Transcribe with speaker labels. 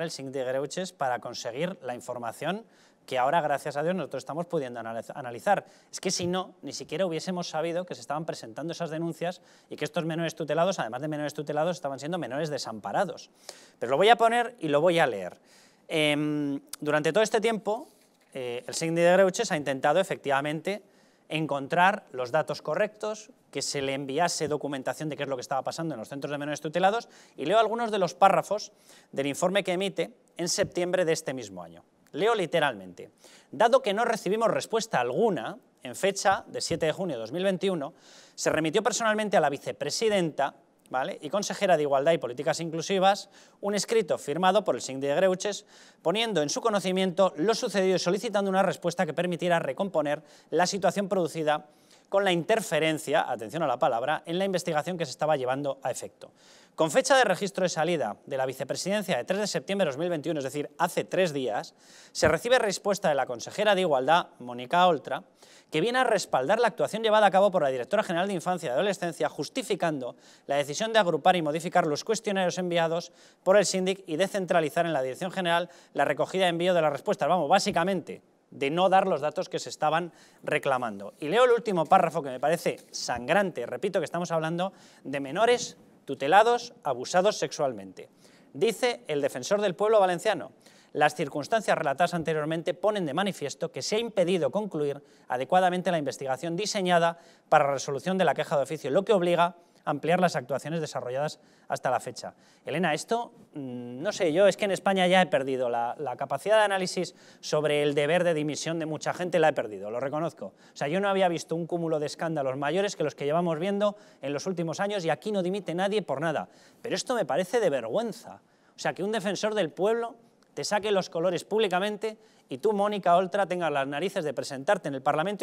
Speaker 1: el sindicato de Greuches para conseguir la información que ahora, gracias a Dios, nosotros estamos pudiendo analizar. Es que si no, ni siquiera hubiésemos sabido que se estaban presentando esas denuncias y que estos menores tutelados, además de menores tutelados, estaban siendo menores desamparados. Pero lo voy a poner y lo voy a leer. Em, durante todo este tiempo, eh, el sindicato de Greuches ha intentado efectivamente encontrar los datos correctos, que se le enviase documentación de qué es lo que estaba pasando en los centros de menores tutelados y leo algunos de los párrafos del informe que emite en septiembre de este mismo año. Leo literalmente, dado que no recibimos respuesta alguna, en fecha de 7 de junio de 2021, se remitió personalmente a la vicepresidenta y consejera de Igualdad y Políticas Inclusivas, un escrito firmado por el sindicato de Greuches poniendo en su conocimiento lo sucedido y solicitando una respuesta que permitiera recomponer la situación producida con la interferencia, atención a la palabra, en la investigación que se estaba llevando a efecto. Con fecha de registro de salida de la vicepresidencia de 3 de septiembre de 2021, es decir, hace tres días, se recibe respuesta de la consejera de Igualdad, Mónica Oltra, que viene a respaldar la actuación llevada a cabo por la directora general de Infancia y Adolescencia, justificando la decisión de agrupar y modificar los cuestionarios enviados por el síndic y descentralizar en la dirección general la recogida y envío de las respuestas. Vamos, básicamente, de no dar los datos que se estaban reclamando. Y leo el último párrafo que me parece sangrante. Repito que estamos hablando de menores tutelados, abusados sexualmente. Dice el defensor del pueblo valenciano, las circunstancias relatadas anteriormente ponen de manifiesto que se ha impedido concluir adecuadamente la investigación diseñada para la resolución de la queja de oficio, lo que obliga ampliar las actuaciones desarrolladas hasta la fecha. Elena, esto, mm, no sé, yo es que en España ya he perdido la, capacidad de análisis sobre el deber de dimisión de mucha gente, la he perdido, lo reconozco. O sea, yo no había visto un cúmulo de escándalos mayores que los que llevamos viendo en los últimos años y aquí no dimite nadie por nada. Pero esto me parece de vergüenza. O sea, que un defensor del pueblo te saque los colores públicamente y tú, Mónica Oltra, tengas las narices de presentarte en el Parlamento y